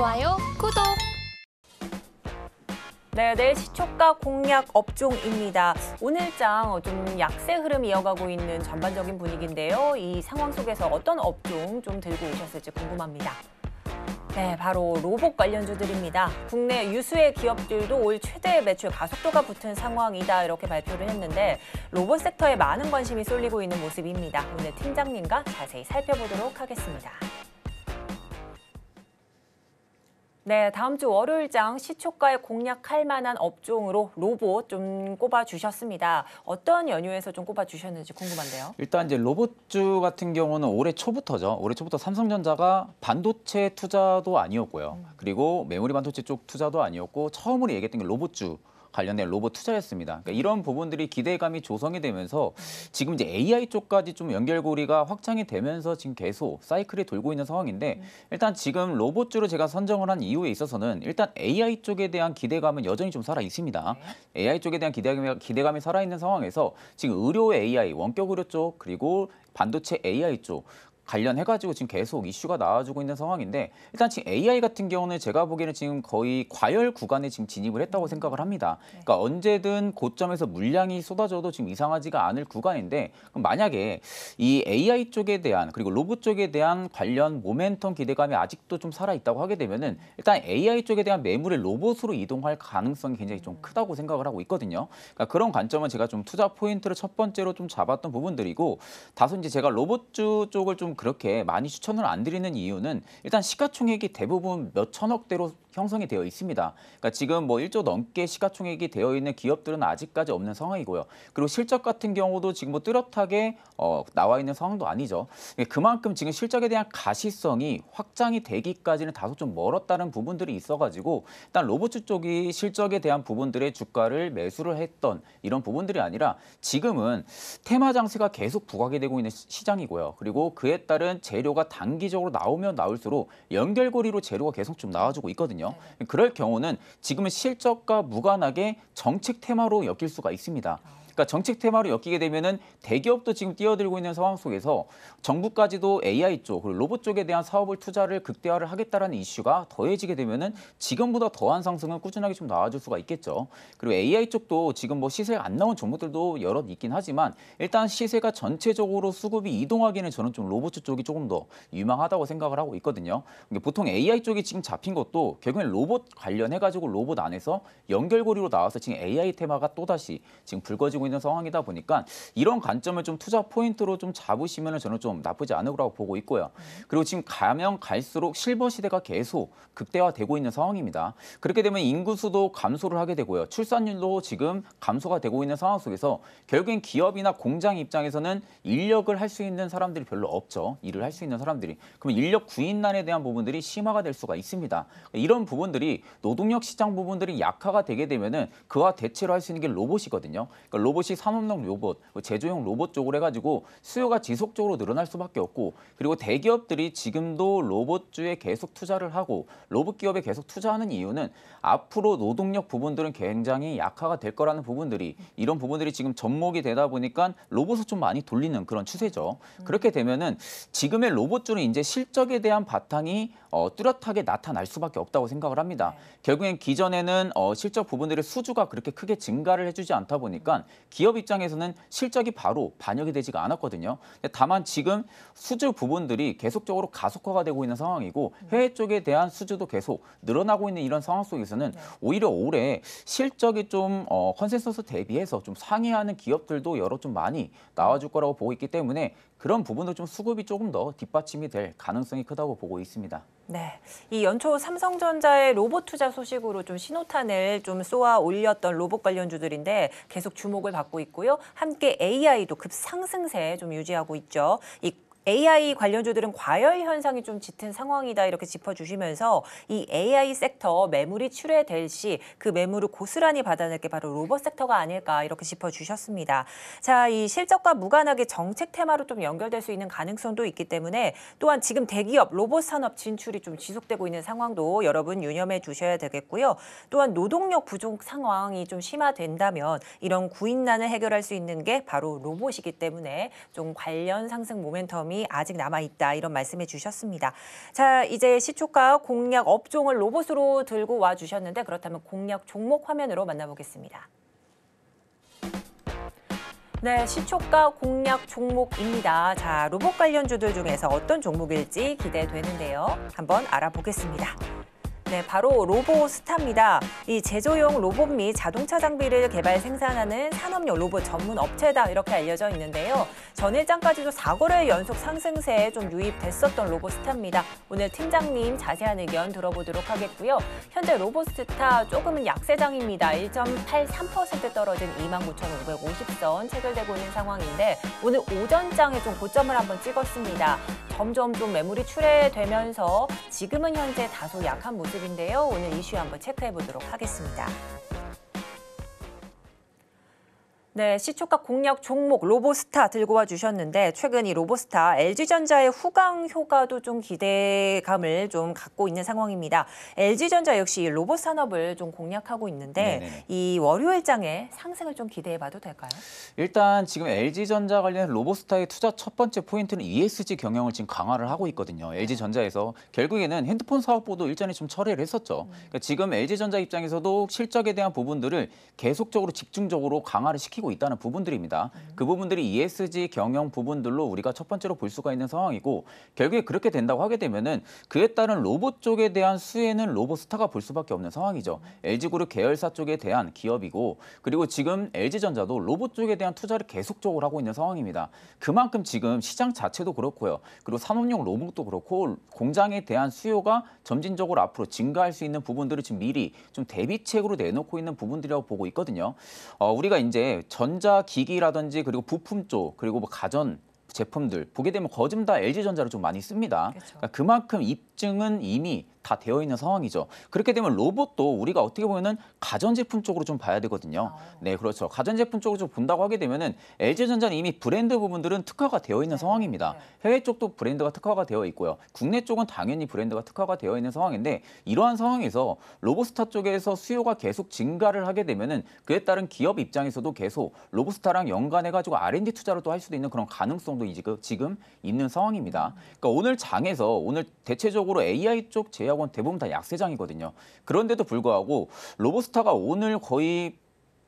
좋아요, 구독! 네, 내일 시초가 공약 업종입니다. 오늘장 좀 약세 흐름 이어가고 있는 전반적인 분위기인데요. 이 상황 속에서 어떤 업종 좀 들고 오셨을지 궁금합니다. 네, 바로 로봇 관련주들입니다. 국내 유수의 기업들도 올 최대 매출 가속도가 붙은 상황이다 이렇게 발표를 했는데 로봇 섹터에 많은 관심이 쏠리고 있는 모습입니다. 오늘 팀장님과 자세히 살펴보도록 하겠습니다. 네, 다음 주 월요일장 시초가에 공략할 만한 업종으로 로봇 좀 꼽아 주셨습니다. 어떤 연휴에서좀 꼽아 주셨는지 궁금한데요. 일단 이제 로봇주 같은 경우는 올해 초부터죠. 올해 초부터 삼성전자가 반도체 투자도 아니었고요. 음. 그리고 메모리 반도체 쪽 투자도 아니었고 처음으로 얘기했던 게 로봇주 관련된 로봇 투자였습니다. 그러니까 이런 부분들이 기대감이 조성이 되면서 지금 이제 AI 쪽까지 좀 연결고리가 확장이 되면서 지금 계속 사이클이 돌고 있는 상황인데 음. 일단 지금 로봇주로 제가 선정을 한 이유에 있어서는 일단 AI 쪽에 대한 기대감은 여전히 좀 살아 있습니다. 네. AI 쪽에 대한 기대감이, 기대감이 살아 있는 상황에서 지금 의료 AI, 원격 의료 쪽 그리고 반도체 AI 쪽 관련해가지고 지금 계속 이슈가 나와주고 있는 상황인데 일단 지금 AI 같은 경우는 제가 보기에는 지금 거의 과열 구간에 지금 진입을 했다고 음. 생각을 합니다. 네. 그러니까 언제든 고점에서 물량이 쏟아져도 지금 이상하지가 않을 구간인데 그럼 만약에 이 AI 쪽에 대한 그리고 로봇 쪽에 대한 관련 모멘텀 기대감이 아직도 좀 살아있다고 하게 되면은 음. 일단 AI 쪽에 대한 매물의 로봇으로 이동할 가능성이 굉장히 좀 음. 크다고 생각을 하고 있거든요. 그러니까 그런 관점은 제가 좀 투자 포인트를 첫 번째로 좀 잡았던 부분들이고 다소 이제 제가 로봇주 쪽을 좀 그렇게 많이 추천을 안 드리는 이유는 일단 시가총액이 대부분 몇 천억대로 형성이 되어 있습니다. 그러니까 지금 뭐 1조 넘게 시가총액이 되어 있는 기업들은 아직까지 없는 상황이고요. 그리고 실적 같은 경우도 지금 뭐 뚜렷하게 어, 나와 있는 상황도 아니죠. 예, 그만큼 지금 실적에 대한 가시성이 확장이 되기까지는 다소 좀 멀었다는 부분들이 있어가지고 일단 로보츠 쪽이 실적에 대한 부분들의 주가를 매수를 했던 이런 부분들이 아니라 지금은 테마 장세가 계속 부각이 되고 있는 시장이고요. 그리고 그에 거 따른 재료가 단기적으로 나오면 나올수록 연결고리로 재료가 계속 좀 나와주고 있거든요. 네. 그럴 경우는 지금은 실적과 무관하게 정책 테마로 엮일 수가 있습니다. 아. 그러니까 정책 테마로 엮이게 되면은 대기업도 지금 뛰어들고 있는 상황 속에서 정부까지도 AI 쪽 그리고 로봇 쪽에 대한 사업을 투자를 극대화를 하겠다라는 이슈가 더해지게 되면은 지금보다 더한 상승은 꾸준하게 좀 나와줄 수가 있겠죠. 그리고 AI 쪽도 지금 뭐 시세 안 나온 종목들도 여럿 있긴 하지만 일단 시세가 전체적으로 수급이 이동하기는 저는 좀 로봇 쪽이 조금 더 유망하다고 생각을 하고 있거든요. 보통 AI 쪽이 지금 잡힌 것도 결국엔 로봇 관련해 가지고 로봇 안에서 연결고리로 나와서 지금 AI 테마가 또 다시 지금 불거지고 있는. 있는 상황이다 보니까 이런 관점을 좀 투자 포인트로 좀 잡으시면 저는 좀 나쁘지 않으라고 보고 있고요. 네. 그리고 지금 가면 갈수록 실버 시대가 계속 극대화되고 있는 상황입니다. 그렇게 되면 인구 수도 감소를 하게 되고요. 출산율도 지금 감소가 되고 있는 상황 속에서 결국엔 기업이나 공장 입장에서는 인력을 할 수 있는 사람들이 별로 없죠. 일을 할 수 있는 사람들이. 그럼 인력 구인난에 대한 부분들이 심화가 될 수가 있습니다. 이런 부분들이 노동력 시장 부분들이 약화가 되게 되면은 그와 대체로 할 수 있는 게 로봇이거든요. 그러니까 로봇 로봇이 산업용 로봇, 뭐 제조용 로봇 쪽으로 해가지고 수요가 지속적으로 늘어날 수밖에 없고 그리고 대기업들이 지금도 로봇주에 계속 투자를 하고 로봇 기업에 계속 투자하는 이유는 앞으로 노동력 부분들은 굉장히 약화가 될 거라는 부분들이 이런 부분들이 지금 접목이 되다 보니까 로봇을 좀 많이 돌리는 그런 추세죠. 음. 그렇게 되면은 지금의 로봇주는 이제 실적에 대한 바탕이 어, 뚜렷하게 나타날 수밖에 없다고 생각을 합니다. 네. 결국엔 기존에는 어, 실적 부분들의 수주가 그렇게 크게 증가를 해주지 않다 보니까 기업 입장에서는 실적이 바로 반영이 되지가 않았거든요. 다만 지금 수주 부분들이 계속적으로 가속화가 되고 있는 상황이고 음. 해외 쪽에 대한 수주도 계속 늘어나고 있는 이런 상황 속에서는 네. 오히려 올해 실적이 좀 어, 컨센서스 대비해서 좀 상회하는 기업들도 여러 좀 많이 나와줄 거라고 보고 있기 때문에 그런 부분도 좀 수급이 조금 더 뒷받침이 될 가능성이 크다고 보고 있습니다. 네, 이 연초 삼성전자의 로봇 투자 소식으로 좀 신호탄을 좀 쏘아 올렸던 로봇 관련주들인데 계속 주목을 받고 있고요. 함께 AI도 급상승세 좀 유지하고 있죠. 이 AI 관련주들은 과열 현상이 좀 짙은 상황이다 이렇게 짚어주시면서 이 AI 섹터 매물이 출회될 시 그 매물을 고스란히 받아낼 게 바로 로봇 섹터가 아닐까 이렇게 짚어주셨습니다. 자, 이 실적과 무관하게 정책 테마로 좀 연결될 수 있는 가능성도 있기 때문에 또한 지금 대기업 로봇 산업 진출이 좀 지속되고 있는 상황도 여러분 유념해 주셔야 되겠고요. 또한 노동력 부족 상황이 좀 심화된다면 이런 구인난을 해결할 수 있는 게 바로 로봇이기 때문에 좀 관련 상승 모멘텀 점이 아직 남아 있다 이런 말씀해 주셨습니다. 자, 이제 시초가 공략 업종을 로봇으로 들고 와 주셨는데 그렇다면 공략 종목 화면으로 만나보겠습니다. 네, 시초가 공략 종목입니다. 자, 로봇 관련주들 중에서 어떤 종목일지 기대되는데요. 한번 알아보겠습니다. 네, 바로 로보스타입니다. 이 제조용 로봇 및 자동차 장비를 개발 생산하는 산업용 로봇 전문 업체다 이렇게 알려져 있는데요. 전일장까지도 4거래 연속 상승세에 좀 유입됐었던 로보스타입니다. 오늘 팀장님 자세한 의견 들어보도록 하겠고요. 현재 로보스타 조금은 약세장입니다. 1.83% 떨어진 29,550선 체결되고 있는 상황인데 오늘 오전장에 좀 고점을 한번 찍었습니다. 점점 좀 매물이 출회되면서 지금은 현재 다소 약한 모습 소식인데요. 오늘 이슈 한번 체크해 보도록 하겠습니다. 네, 시초가 공략 종목 로보스타 들고 와 주셨는데 최근 이 로보스타 LG전자의 후광 효과도 좀 기대감을 좀 갖고 있는 상황입니다. LG전자 역시 로봇 산업을 좀 공략하고 있는데 네네. 이 월요일장에 상승을 좀 기대해 봐도 될까요? 일단 지금 LG전자 관련 로보스타의 투자 첫 번째 포인트는 ESG 경영을 지금 강화를 하고 있거든요. LG전자에서 네. 결국에는 핸드폰 사업부도 일전에 좀 철회를 했었죠. 음. 그러니까 지금 LG전자 입장에서도 실적에 대한 부분들을 계속적으로 집중적으로 강화를 시키 고 시키고 있다는 부분들입니다. 음. 그 부분들이 ESG 경영 부분들로 우리가 첫 번째로 볼 수가 있는 상황이고 결국에 그렇게 된다고 하게 되면은 그에 따른 로봇 쪽에 대한 수혜는 로봇스타가 볼 수밖에 없는 상황이죠. 음. LG그룹 계열사 쪽에 대한 기업이고 그리고 지금 LG전자도 로봇 쪽에 대한 투자를 계속적으로 하고 있는 상황입니다. 그만큼 지금 시장 자체도 그렇고요. 그리고 산업용 로봇도 그렇고 공장에 대한 수요가 점진적으로 앞으로 증가할 수 있는 부분들을 지금 미리 좀 대비책으로 내놓고 있는 부분들이라고 보고 있거든요. 어, 우리가 이제 전자기기라든지 그리고 부품 쪽 그리고 뭐 가전 제품들 보게 되면 거즘 다 LG전자를 좀 많이 씁니다. 그렇죠. 그러니까 그만큼 입증은 이미 다 되어 있는 상황이죠. 그렇게 되면 로봇도 우리가 어떻게 보면은 가전제품 쪽으로 좀 봐야 되거든요. 아. 네, 그렇죠. 가전제품 쪽으로 좀 본다고 하게 되면은 LG전자는 이미 브랜드 부분들은 특화가 되어 있는 네. 상황입니다. 네. 해외 쪽도 브랜드가 특화가 되어 있고요. 국내 쪽은 당연히 브랜드가 특화가 되어 있는 상황인데 이러한 상황에서 로봇스타 쪽에서 수요가 계속 증가를 하게 되면은 그에 따른 기업 입장에서도 계속 로봇스타랑 연관해 가지고 R&D 투자로도할 수도 있는 그런 가능성 정도 그 지금 있는 상황입니다. 그러니까 오늘 장에서 오늘 대체적으로 AI 쪽 제약원 대부분 다 약세장이거든요. 그런데도 불구하고 로보스타가 오늘 거의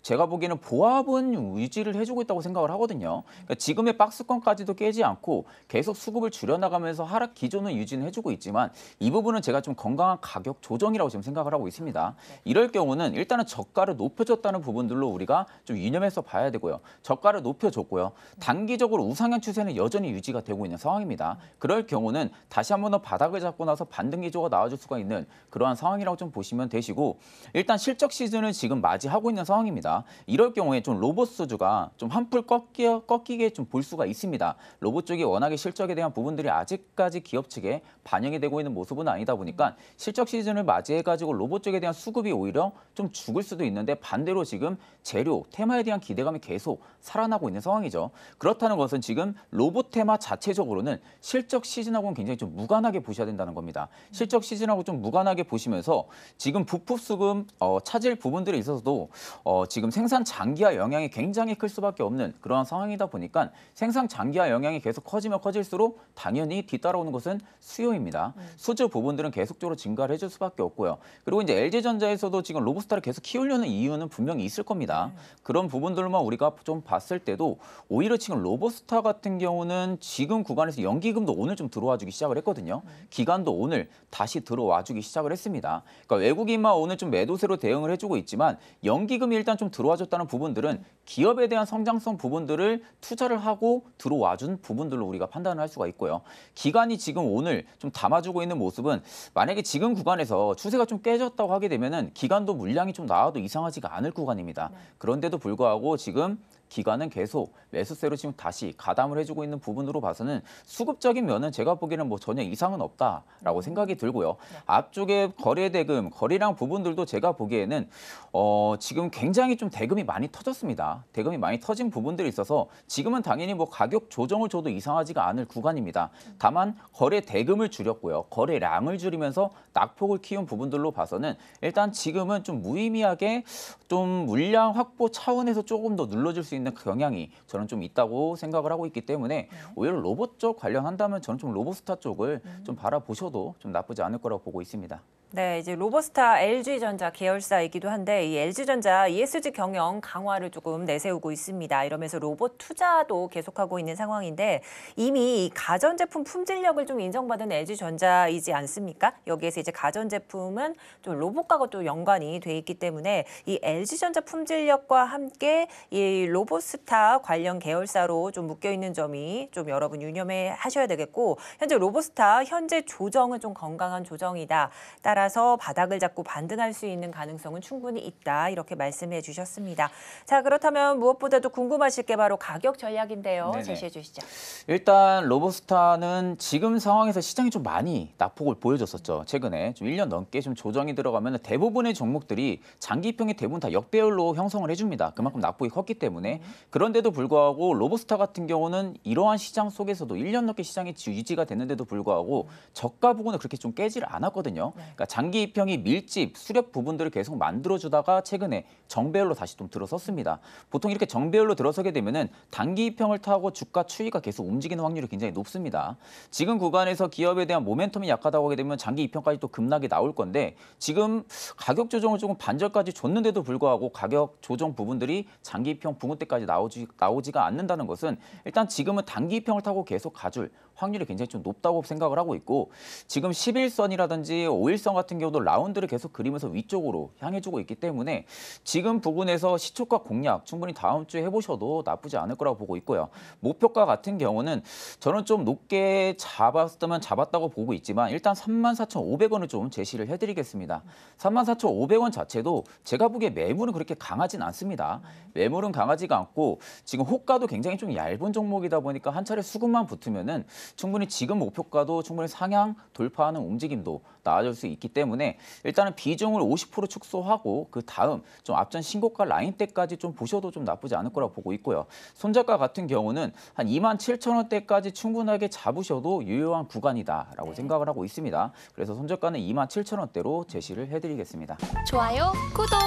제가 보기에는 보합은 유지를 해주고 있다고 생각을 하거든요. 그러니까 지금의 박스권까지도 깨지 않고 계속 수급을 줄여나가면서 하락 기조는 유지는 해주고 있지만 이 부분은 제가 좀 건강한 가격 조정이라고 지금 생각을 하고 있습니다. 네. 이럴 경우는 일단은 저가를 높여줬다는 부분들로 우리가 좀 유념해서 봐야 되고요. 저가를 높여줬고요. 단기적으로 우상향 추세는 여전히 유지가 되고 있는 상황입니다. 그럴 경우는 다시 한 번 더 바닥을 잡고 나서 반등 기조가 나와줄 수가 있는 그러한 상황이라고 좀 보시면 되시고 일단 실적 시즌을 지금 맞이하고 있는 상황입니다. 있습니다. 이럴 경우에 좀 로봇 수주가 좀 한풀 꺾이, 꺾이게 좀 볼 수가 있습니다. 로봇 쪽이 워낙에 실적에 대한 부분들이 아직까지 기업 측에 반영이 되고 있는 모습은 아니다 보니까 실적 시즌을 맞이해가지고 로봇 쪽에 대한 수급이 오히려 좀 죽을 수도 있는데 반대로 지금 재료, 테마에 대한 기대감이 계속 살아나고 있는 상황이죠. 그렇다는 것은 지금 로봇 테마 자체적으로는 실적 시즌하고는 굉장히 좀 무관하게 보셔야 된다는 겁니다. 실적 시즌하고 좀 무관하게 보시면서 지금 부품 수급 어, 차질 부분들이 있어서도 어, 지금 지금 생산 장기화 영향이 굉장히 클 수밖에 없는 그러한 상황이다 보니까 생산 장기화 영향이 계속 커지면 커질수록 당연히 뒤따라오는 것은 수요입니다. 음. 수주 부분들은 계속적으로 증가를 해줄 수밖에 없고요. 그리고 이제 LG전자에서도 지금 로보스타를 계속 키우려는 이유는 분명히 있을 겁니다. 음. 그런 부분들만 우리가 좀 봤을 때도 오히려 지금 로보스타 같은 경우는 지금 구간에서 연기금도 오늘 좀 들어와주기 시작을 했거든요. 음. 기간도 오늘 다시 들어와주기 시작을 했습니다. 그러니까 외국인만 오늘 좀 매도세로 대응을 해주고 있지만 연기금이 일단 좀 들어와줬다는 부분들은 기업에 대한 성장성 부분들을 투자를 하고 들어와준 부분들로 우리가 판단을 할 수가 있고요. 기간이 지금 오늘 좀 담아주고 있는 모습은 만약에 지금 구간에서 추세가 좀 깨졌다고 하게 되면은 기간도 물량이 좀 나와도 이상하지가 않을 구간입니다. 네. 그런데도 불구하고 지금 기관은 계속 매수세로 지금 다시 가담을 해주고 있는 부분으로 봐서는 수급적인 면은 제가 보기에는 뭐 전혀 이상은 없다라고 음. 생각이 들고요. 네. 앞쪽에 거래 대금, 거래량 부분들도 제가 보기에는 어, 지금 굉장히 좀 대금이 많이 터졌습니다. 대금이 많이 터진 부분들이 있어서 지금은 당연히 뭐 가격 조정을 줘도 이상하지가 않을 구간입니다. 음. 다만 거래 대금을 줄였고요. 거래량을 줄이면서 낙폭을 키운 부분들로 봐서는 일단 지금은 좀 무의미하게 좀 물량 확보 차원에서 조금 더 눌러줄 수 있는 있는 경향이 그 저는 좀 있다고 생각을 하고 있기 때문에 네. 오히려 로봇 쪽 관련한다면 저는 좀 로봇스타 쪽을 음. 좀 바라보셔도 좀 나쁘지 않을 거라고 보고 있습니다. 네, 이제 로버스타 LG전자 계열사이기도 한데 이 LG전자 ESG 경영 강화를 조금 내세우고 있습니다. 이러면서 로봇 투자도 계속하고 있는 상황인데 이미 가전제품 품질력을 좀 인정받은 LG전자이지 않습니까? 여기에서 이제 가전제품은 좀로봇과도또 연관이 돼 있기 때문에 이 LG전자 품질력과 함께 이로봇스타 관련 계열사로 좀 묶여 있는 점이 좀 여러분 유념해 하셔야 되겠고 현재 로버스타 현재 조정은 좀 건강한 조정이다. 따라 따서 바닥을 잡고 반등할 수 있는 가능성은 충분히 있다. 이렇게 말씀해 주셨습니다. 자, 그렇다면 무엇보다도 궁금하실 게 바로 가격 전략인데요. 네네. 제시해 주시죠. 일단 로보스타는 지금 상황에서 시장이 좀 많이 낙폭을 보여줬었죠. 최근에 좀 1년 넘게 좀 조정이 들어가면 대부분의 종목들이 장기평이 대부분 다 역배열로 형성을 해줍니다. 그만큼 네. 낙폭이 컸기 때문에 네. 그런데도 불구하고 로보스타 같은 경우는 이러한 시장 속에서도 1년 넘게 시장이 유지가 됐는데도 불구하고 음. 저가 부근은 그렇게 좀 깨질 않았거든요. 네. 그러니까 장기 입형이 밀집, 수렵 부분들을 계속 만들어주다가 최근에 정배열로 다시 좀 들어섰습니다. 보통 이렇게 정배열로 들어서게 되면은 단기 입형을 타고 주가 추이가 계속 움직이는 확률이 굉장히 높습니다. 지금 구간에서 기업에 대한 모멘텀이 약하다고 하게 되면 장기 입형까지 또 급락이 나올 건데 지금 가격 조정을 조금 반절까지 줬는데도 불구하고 가격 조정 부분들이 장기 입형 붕어 때까지 나오지, 나오지가 않는다는 것은 일단 지금은 단기 입형을 타고 계속 가줄 확률이 굉장히 좀 높다고 생각을 하고 있고 지금 11선이라든지 5일선 같은 경우도 라운드를 계속 그리면서 위쪽으로 향해주고 있기 때문에 지금 부분에서 시초가 공략 충분히 다음 주에 해보셔도 나쁘지 않을 거라고 보고 있고요. 목표가 같은 경우는 저는 좀 높게 잡았다면 잡았다고 보고 있지만 일단 34,500원을 좀 제시를 해드리겠습니다. 34,500원 자체도 제가 보기에 매물은 그렇게 강하진 않습니다. 매물은 강하지가 않고 지금 호가도 굉장히 좀 얇은 종목이다 보니까 한 차례 수급만 붙으면은 충분히 지금 목표가도 충분히 상향 돌파하는 움직임도 나아질 수 있기 때문에 일단은 비중을 50% 축소하고 그 다음 좀 앞전 신고가 라인 때까지 좀 보셔도 좀 나쁘지 않을 거라고 보고 있고요. 손절가 같은 경우는 한 2만 7천 원대까지 충분하게 잡으셔도 유효한 구간이다라고 네. 생각을 하고 있습니다. 그래서 손절가는 2만 7천 원대로 제시를 해드리겠습니다. 좋아요, 구독!